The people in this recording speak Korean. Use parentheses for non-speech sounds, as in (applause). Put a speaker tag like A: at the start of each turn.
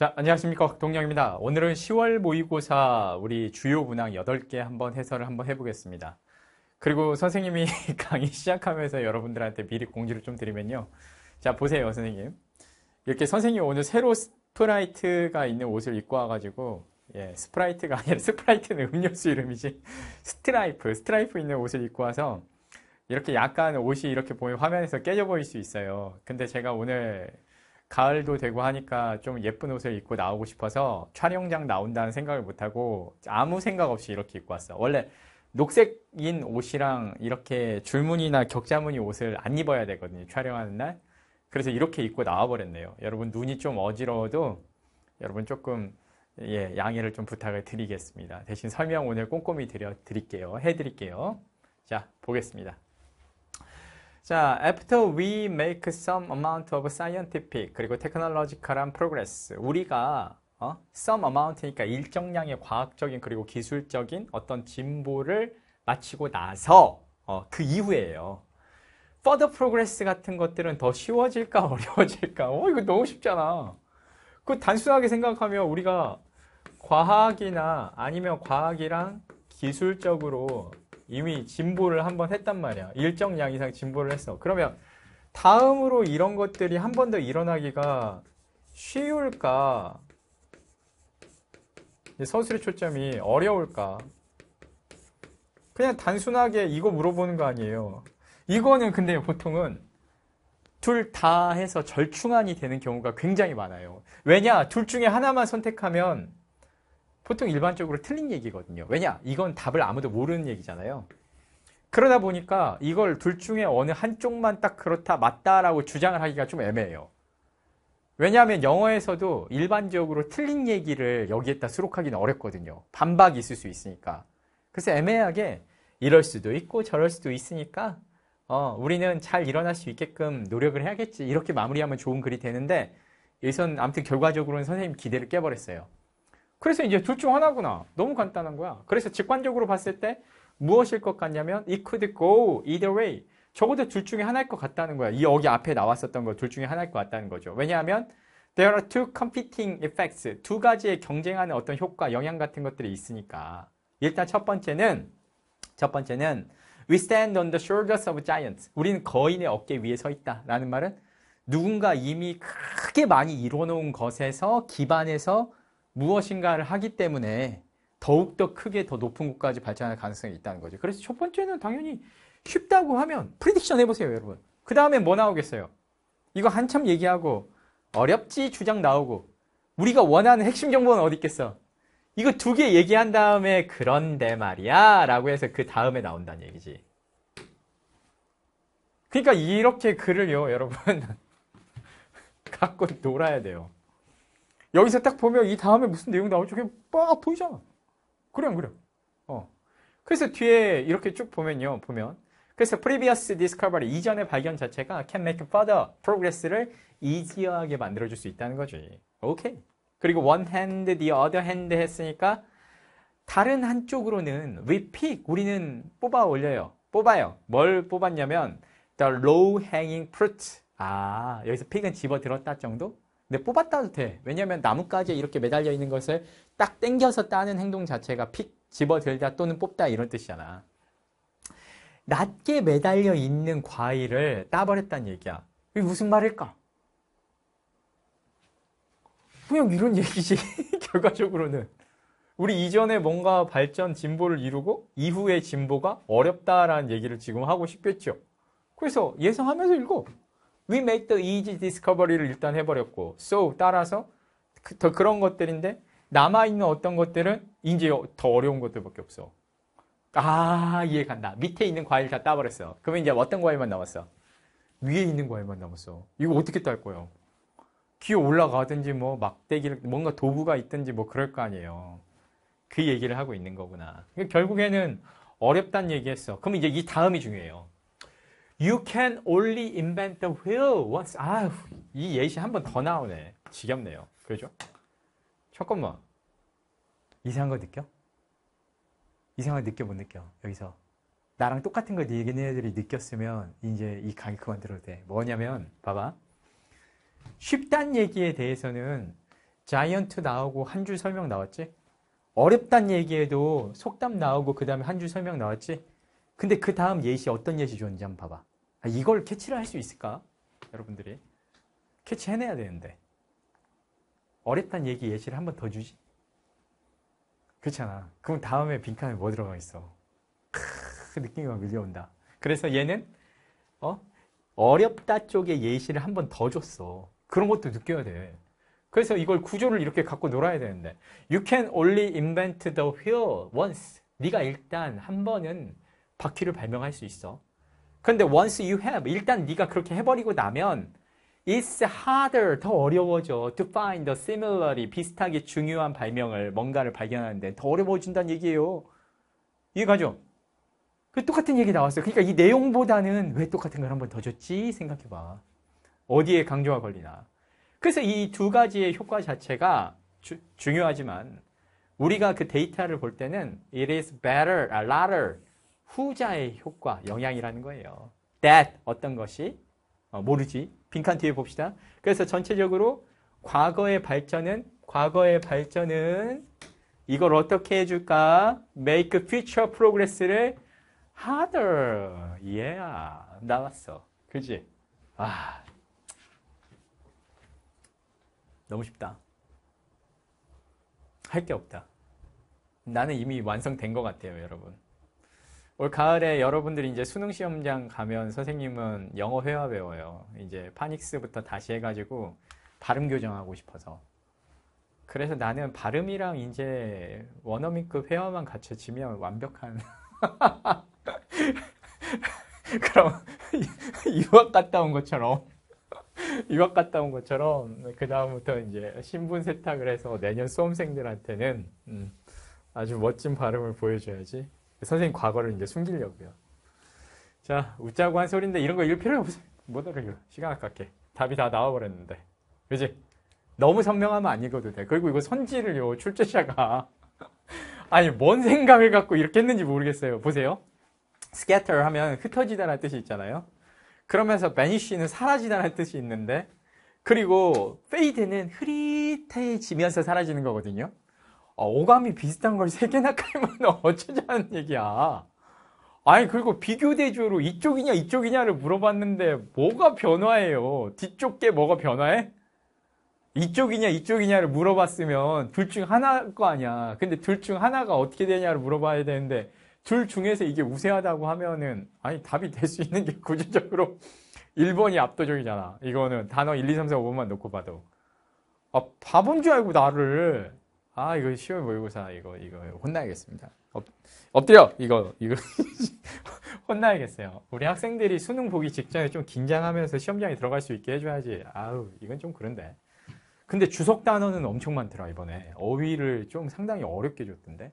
A: 자, 안녕하십니까. 동영입니다. 오늘은 10월 모의고사 우리 주요 문항 8개 한번 해설을 한번 해보겠습니다. 그리고 선생님이 (laughs) 강의 시작하면서 여러분들한테 미리 공지를 좀 드리면요. 자, 보세요, 선생님. 이렇게 선생님 오늘 새로 스프라이트가 있는 옷을 입고 와가지고, 예, 스프라이트가 아니라 (laughs) 스프라이트는 음료수 이름이지. 스트라이프, 스트라이프 있는 옷을 입고 와서 이렇게 약간 옷이 이렇게 보면 화면에서 깨져 보일 수 있어요. 근데 제가 오늘 가을도 되고 하니까 좀 예쁜 옷을 입고 나오고 싶어서 촬영장 나온다는 생각을 못하고 아무 생각 없이 이렇게 입고 왔어. 원래 녹색인 옷이랑 이렇게 줄무늬나 격자무늬 옷을 안 입어야 되거든요. 촬영하는 날. 그래서 이렇게 입고 나와버렸네요. 여러분 눈이 좀 어지러워도 여러분 조금 예, 양해를 좀 부탁을 드리겠습니다. 대신 설명 오늘 꼼꼼히 드려 드릴게요. 해 드릴게요. 자, 보겠습니다. 자, after we make some amount of scientific 그리고 technological한 progress 우리가 어? some amount니까 일정량의 과학적인 그리고 기술적인 어떤 진보를 마치고 나서 어, 그 이후에요. further progress 같은 것들은 더 쉬워질까 (laughs) 어려워질까? 어 이거 너무 쉽잖아. 그 단순하게 생각하면 우리가 과학이나 아니면 과학이랑 기술적으로 이미 진보를 한 번 했단 말이야. 일정 량 이상 진보를 했어. 그러면 다음으로 이런 것들이 한 번 더 일어나기가 쉬울까? 서술의 초점이 어려울까? 그냥 단순하게 이거 물어보는 거 아니에요. 이거는 근데 보통은 둘 다 해서 절충안이 되는 경우가 굉장히 많아요. 왜냐? 둘 중에 하나만 선택하면 보통 일반적으로 틀린 얘기거든요. 왜냐? 이건 답을 아무도 모르는 얘기잖아요. 그러다 보니까 이걸 둘 중에 어느 한쪽만 딱 그렇다, 맞다라고 주장을 하기가 좀 애매해요. 왜냐하면 영어에서도 일반적으로 틀린 얘기를 여기에다 수록하기는 어렵거든요. 반박이 있을 수 있으니까. 그래서 애매하게 이럴 수도 있고 저럴 수도 있으니까 어, 우리는 잘 일어날 수 있게끔 노력을 해야겠지. 이렇게 마무리하면 좋은 글이 되는데 여기선 아무튼 결과적으로는 선생님 기대를 깨버렸어요. 그래서 이제 둘 중 하나구나. 너무 간단한 거야. 그래서 직관적으로 봤을 때 무엇일 것 같냐면 it could go either way. 적어도 둘 중에 하나일 것 같다는 거야. 이 여기 앞에 나왔었던 거 둘 중에 하나일 것 같다는 거죠. 왜냐하면 there are two competing effects. 두 가지의 경쟁하는 어떤 효과, 영향 같은 것들이 있으니까. 일단 첫 번째는 첫 번째는 we stand on the shoulders of giants. 우리는 거인의 어깨 위에 서 있다라는 말은 누군가 이미 크게 많이 이뤄놓은 것에서 기반해서 무엇인가를 하기 때문에 더욱더 크게 더 높은 곳까지 발전할 가능성이 있다는 거죠. 그래서 첫 번째는 당연히 쉽다고 하면 프리딕션 해보세요, 여러분. 그 다음에 뭐 나오겠어요? 이거 한참 얘기하고 어렵지 주장 나오고 우리가 원하는 핵심 정보는 어디 있겠어? 이거 두 개 얘기한 다음에 그런데 말이야 라고 해서 그 다음에 나온다는 얘기지. 그러니까 이렇게 글을요, 여러분. (laughs) 갖고 놀아야 돼요. 여기서 딱 보면 이 다음에 무슨 내용 나올지 그냥 빡 보이잖아. 그래 안 그래? 어. 그래서 뒤에 이렇게 쭉 보면요. 보면 그래서 previous discovery 이전의 발견 자체가 can make further progress를 이지 s i 하게 만들어 줄 수 있다는 거지. 오케이. 그리고 one hand, the other hand 했으니까 다른 한쪽으로는 we pick 우리는 뽑아 올려요. 뽑아요. 뭘 뽑았냐면 the low hanging fruit. 아, 여기서 pick은 집어 들었다 정도? 근데 뽑았다도 돼. 왜냐하면 나뭇가지에 이렇게 매달려 있는 것을 딱땡겨서 따는 행동 자체가 픽 집어들다 또는 뽑다 이런 뜻이잖아. 낮게 매달려 있는 과일을 따버렸다는 얘기야. 이게 무슨 말일까? 그냥 이런 얘기지. (laughs) 결과적으로는. 우리 이전에 뭔가 발전 진보를 이루고 이후의 진보가 어렵다라는 얘기를 지금 하고 싶겠죠. 그래서 예상하면서 읽어. we made the easy discovery를 일단 해버렸고 so 따라서 그, 더 그런 것들인데 남아있는 어떤 것들은 이제 더 어려운 것들밖에 없어. 아 이해 간다. 밑에 있는 과일 다 따버렸어. 그러면 이제 어떤 과일만 남았어? 위에 있는 과일만 남았어. 이거 어떻게 딸 거예요? 귀에 올라가든지 뭐 막대기를 뭔가 도구가 있든지 뭐 그럴 거 아니에요. 그 얘기를 하고 있는 거구나. 그러니까 결국에는 어렵다는 얘기했어. 그럼 이제 이 다음이 중요해요. You can only invent the wheel once. 아휴, 이 예시 한 번 더 나오네. 지겹네요. 그죠? 잠깐만. 이상한 거 느껴? 이상한 거 느껴 못 느껴? 여기서. 나랑 똑같은 걸얘기하는애들이 느꼈으면 이제 이 강의 그만 들어도 돼. 뭐냐면, 봐봐. 쉽단 얘기에 대해서는 자이언트 나오고 한 줄 설명 나왔지? 어렵단 얘기에도 속담 나오고 그 다음에 한 줄 설명 나왔지? 근데 그 다음 예시 어떤 예시 좋은지 한번 봐봐. 아, 이걸 캐치를 할 수 있을까? 여러분들이 캐치해내야 되는데 어렵다는 얘기 예시를 한 번 더 주지? 그렇잖아. 그럼 다음에 빈칸에 뭐 들어가 있어? 크 느낌이 막 밀려온다. 그래서 얘는 어? 어렵다 쪽의 예시를 한 번 더 줬어. 그런 것도 느껴야 돼. 그래서 이걸 구조를 이렇게 갖고 놀아야 되는데 You can only invent the wheel once. 네가 일단 한 번은 바퀴를 발명할 수 있어. 근데 once you have 일단 네가 그렇게 해버리고 나면 it's harder 더 어려워져 to find the similarity 비슷하게 중요한 발명을 뭔가를 발견하는데 더 어려워진다는 얘기예요. 이해가죠? 그 똑같은 얘기 나왔어요. 그러니까 이 내용보다는 왜 똑같은 걸 한 번 더 줬지 생각해봐. 어디에 강조가 걸리나. 그래서 이 두 가지의 효과 자체가 주, 중요하지만 우리가 그 데이터를 볼 때는 it is better, a 아, l o t t e r 후자의 효과, 영향이라는 거예요. that 어떤 것이 어, 모르지. 빈칸 뒤에 봅시다. 그래서 전체적으로 과거의 발전은 과거의 발전은 이걸 어떻게 해줄까? Make future progress를 harder. Yeah. 나왔어. 그지? 아. 너무 쉽다. 할 게 없다. 나는 이미 완성된 것 같아요, 여러분. 올 가을에 여러분들이 이제 수능 시험장 가면 선생님은 영어 회화 배워요. 이제 파닉스부터 다시 해가지고 발음 교정하고 싶어서. 그래서 나는 발음이랑 이제 원어민급 그 회화만 갖춰지면 완벽한 (laughs) 그럼 (laughs) 유학 갔다 온 것처럼 (laughs) 유학 갔다 온 것처럼 그 다음부터 이제 신분 세탁을 해서 내년 수험생들한테는 음, 아주 멋진 발음을 보여줘야지 선생님 과거를 이제 숨기려고요. 자, 웃자고 한 소리인데 이런 거 읽을 필요 없어요. 못 알아요. 시간 아깝게. 답이 다 나와버렸는데. 그지? 너무 선명하면 안 읽어도 돼. 그리고 이거 선지를 요 출제자가 (laughs) 아니 뭔 생각을 갖고 이렇게 했는지 모르겠어요. 보세요. scatter 하면 흩어지다라는 뜻이 있잖아요. 그러면서 vanish는 사라지다라는 뜻이 있는데 그리고 fade는 흐릿해지면서 사라지는 거거든요. 아, 오감이 비슷한 걸 세 개나 깔면 (laughs) 어쩌자는 얘기야. 아니 그리고 비교 대조로 이쪽이냐 이쪽이냐를 물어봤는데 뭐가 변화해요? 뒤쪽 게 뭐가 변화해? 이쪽이냐 이쪽이냐를 물어봤으면 둘 중 하나일 거 아니야. 근데 둘 중 하나가 어떻게 되냐를 물어봐야 되는데 둘 중에서 이게 우세하다고 하면은 아니 답이 될 수 있는 게 구조적으로 1번이 (laughs) 압도적이잖아. 이거는 단어 1, 2, 3, 4, 5번만 놓고 봐도. 아, 바본 줄 알고 나를 아 이거 시험 모의고사 이거 이거 혼나야겠습니다. 엎, 엎드려 이거 이거 (laughs) 혼나야겠어요. 우리 학생들이 수능 보기 직전에 좀 긴장하면서 시험장에 들어갈 수 있게 해줘야지. 아우 이건 좀 그런데. 근데 주석 단어는 엄청 많더라 이번에 어휘를 좀 상당히 어렵게 줬던데.